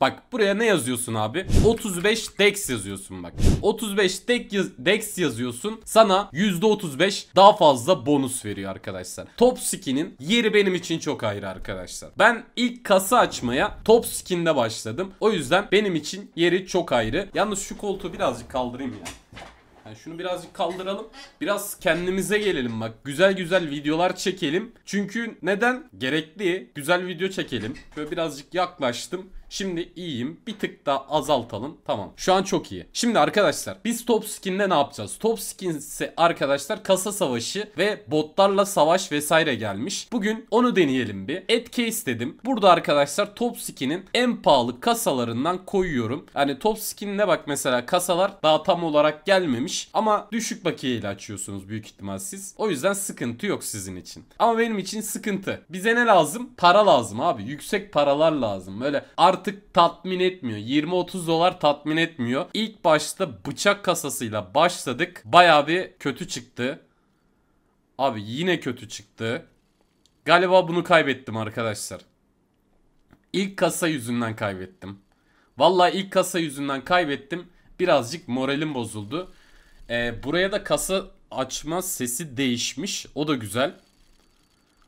Bak buraya ne yazıyorsun abi? 35 dex yazıyorsun bak. 35 dex, yaz dex yazıyorsun. Sana %35 daha fazla bonus veriyor arkadaşlar. Top skin'in yeri benim için çok ayrı arkadaşlar. Ben ilk kasa açmaya top skin'de başladım. O yüzden benim için yeri çok ayrı. Yalnız şu koltuğu birazcık kaldırayım ya. Yani şunu birazcık kaldıralım. Biraz kendimize gelelim bak. Güzel güzel videolar çekelim. Çünkü neden? Gerekli. Güzel video çekelim. Böyle birazcık yaklaştım. Şimdi iyiyim. Bir tık daha azaltalım. Tamam. Şu an çok iyi. Şimdi arkadaşlar biz top skin'de ne yapacağız? Top skin ise arkadaşlar kasa savaşı ve botlarla savaş vesaire gelmiş. Bugün onu deneyelim bir. Etki istedim. Burada arkadaşlar top skin'in en pahalı kasalarından koyuyorum. Yani top skin'ine bak mesela kasalar daha tam olarak gelmemiş ama düşük bakiyeyle açıyorsunuz büyük ihtimal siz. O yüzden sıkıntı yok sizin için. Ama benim için sıkıntı. Bize ne lazım? Para lazım abi. Yüksek paralar lazım. Böyle artı artık tatmin etmiyor. 20-30 dolar tatmin etmiyor. İlk başta bıçak kasasıyla başladık. Baya bir kötü çıktı. Abi yine kötü çıktı. Galiba bunu kaybettim arkadaşlar. İlk kasa yüzünden kaybettim. Valla ilk kasa yüzünden kaybettim. Birazcık moralim bozuldu. Ee, buraya da kasa açma sesi değişmiş. O da güzel.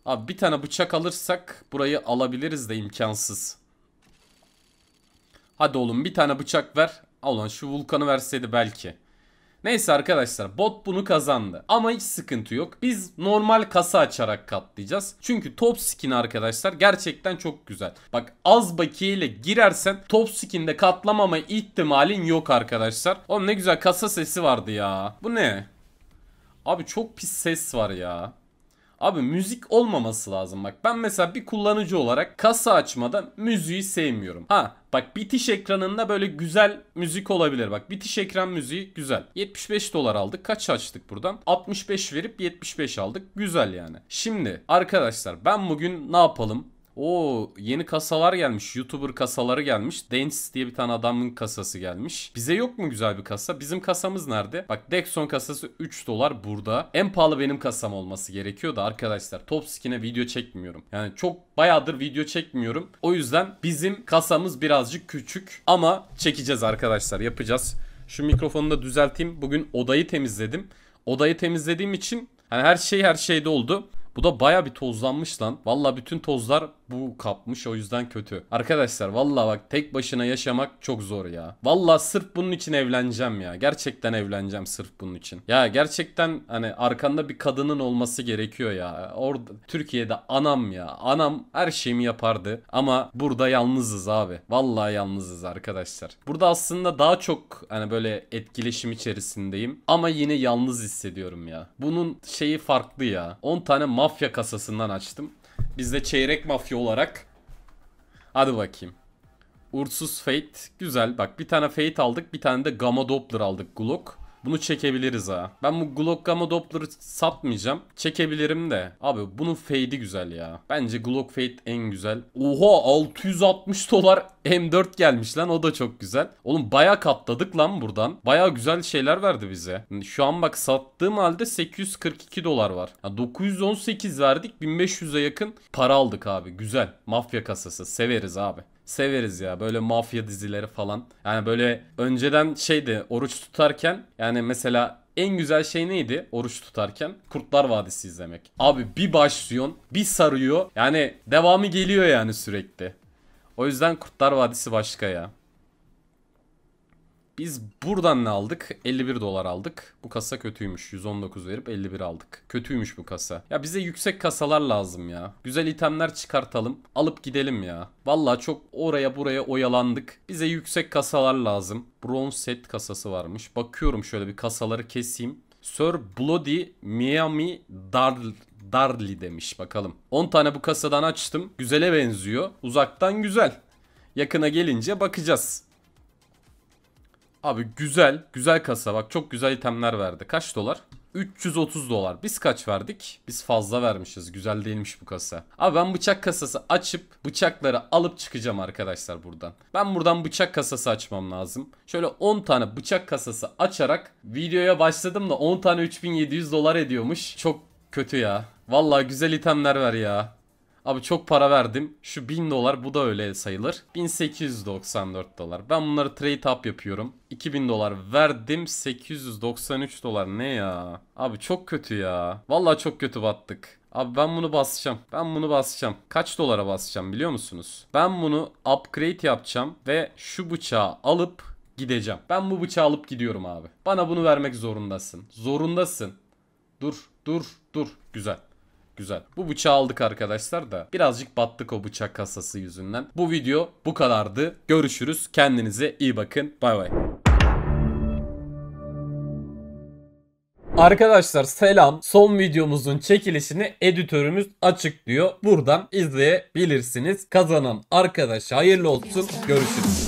Abi bir tane bıçak alırsak burayı alabiliriz de imkansız. Hadi oğlum bir tane bıçak ver. Ulan şu vulkanı verseydi belki. Neyse arkadaşlar bot bunu kazandı. Ama hiç sıkıntı yok. Biz normal kasa açarak katlayacağız. Çünkü top skin arkadaşlar gerçekten çok güzel. Bak az bakiye ile girersen top skinde katlamama ihtimalin yok arkadaşlar. Oğlum ne güzel kasa sesi vardı ya. Bu ne? Abi çok pis ses var ya. Abi müzik olmaması lazım bak. Ben mesela bir kullanıcı olarak kasa açmada müziği sevmiyorum. Ha Bak bitiş ekranında böyle güzel müzik olabilir. Bak bitiş ekran müziği güzel. 75 dolar aldık. Kaç açtık buradan? 65 verip 75 aldık. Güzel yani. Şimdi arkadaşlar ben bugün ne yapalım? O yeni kasalar gelmiş. YouTuber kasaları gelmiş. Dance diye bir tane adamın kasası gelmiş. Bize yok mu güzel bir kasa? Bizim kasamız nerede? Bak Dexon kasası 3 dolar burada. En pahalı benim kasam olması gerekiyordu arkadaşlar. Top skin'e video çekmiyorum. Yani çok bayağıdır video çekmiyorum. O yüzden bizim kasamız birazcık küçük ama çekeceğiz arkadaşlar. Yapacağız. Şu mikrofonu da düzelteyim. Bugün odayı temizledim. Odayı temizlediğim için hani her şey her şeyde oldu. Bu da baya bir tozlanmış lan. Valla bütün tozlar bu kapmış o yüzden kötü. Arkadaşlar valla bak tek başına yaşamak çok zor ya. Valla sırf bunun için evleneceğim ya. Gerçekten evleneceğim sırf bunun için. Ya gerçekten hani arkanda bir kadının olması gerekiyor ya. Orada Türkiye'de anam ya. Anam her şeyimi yapardı ama burada yalnızız abi. Valla yalnızız arkadaşlar. Burada aslında daha çok hani böyle etkileşim içerisindeyim ama yine yalnız hissediyorum ya. Bunun şeyi farklı ya. 10 tane mafya kasasından açtım. Bizde çeyrek mafya olarak. Hadi bakayım. Ursus Fate. Güzel. Bak bir tane Fate aldık. Bir tane de Gamma Doppler aldık. Glock. Bunu çekebiliriz ha. Ben bu Glock Gamma Doppler'ı satmayacağım. Çekebilirim de. Abi bunun fade'i güzel ya. Bence Glock fade en güzel. Oha 660 dolar M4 gelmiş lan o da çok güzel. Oğlum baya katladık lan buradan. Baya güzel şeyler verdi bize. Hani şu an bak sattığım halde 842 dolar var. Ya 918 verdik 1500'e yakın para aldık abi. Güzel. Mafya kasası. Severiz abi severiz ya. Böyle mafya dizileri falan. Yani böyle önceden şeydi oruç tutarken yani mesela en güzel şey neydi oruç tutarken? Kurtlar Vadisi izlemek. Abi bir başlıyorsun bir sarıyor yani devamı geliyor yani sürekli. O yüzden Kurtlar Vadisi başka ya. Biz buradan ne aldık? 51 dolar aldık. Bu kasa kötüymüş. 119 verip 51 aldık. Kötüymüş bu kasa. Ya bize yüksek kasalar lazım ya. Güzel itemler çıkartalım. Alıp gidelim ya. Valla çok oraya buraya oyalandık. Bize yüksek kasalar lazım. Bronze set kasası varmış. Bakıyorum şöyle bir kasaları keseyim. Sir Bloody Miami Dar Darly demiş bakalım. 10 tane bu kasadan açtım. Güzele benziyor. Uzaktan güzel. Yakına gelince bakacağız. Abi güzel. Güzel kasa. Bak çok güzel itemler verdi. Kaç dolar? 330 dolar. Biz kaç verdik? Biz fazla vermişiz. Güzel değilmiş bu kasa. Abi ben bıçak kasası açıp bıçakları alıp çıkacağım arkadaşlar buradan. Ben buradan bıçak kasası açmam lazım. Şöyle 10 tane bıçak kasası açarak videoya başladım da 10 tane 3700 dolar ediyormuş. Çok kötü ya. Vallahi güzel itemler ver ya. Abi çok para verdim. Şu 1000 dolar bu da öyle sayılır. 1894 dolar. Ben bunları trade up yapıyorum. 2000 dolar verdim. 893 dolar ne ya? Abi çok kötü ya. Vallahi çok kötü battık. Abi ben bunu basacağım. Ben bunu basacağım. Kaç dolara basacağım biliyor musunuz? Ben bunu upgrade yapacağım ve şu bıçağı alıp gideceğim. Ben bu bıçağı alıp gidiyorum abi. Bana bunu vermek zorundasın. Zorundasın. Dur, dur, dur. Güzel. Güzel. Bu bıçağı aldık arkadaşlar da birazcık battık o bıçak kasası yüzünden. Bu video bu kadardı. Görüşürüz. Kendinize iyi bakın. Bay bay. Arkadaşlar selam. Son videomuzun çekilişini editörümüz açıklıyor. Buradan izleyebilirsiniz. Kazanan arkadaş hayırlı olsun. Görüşürüz.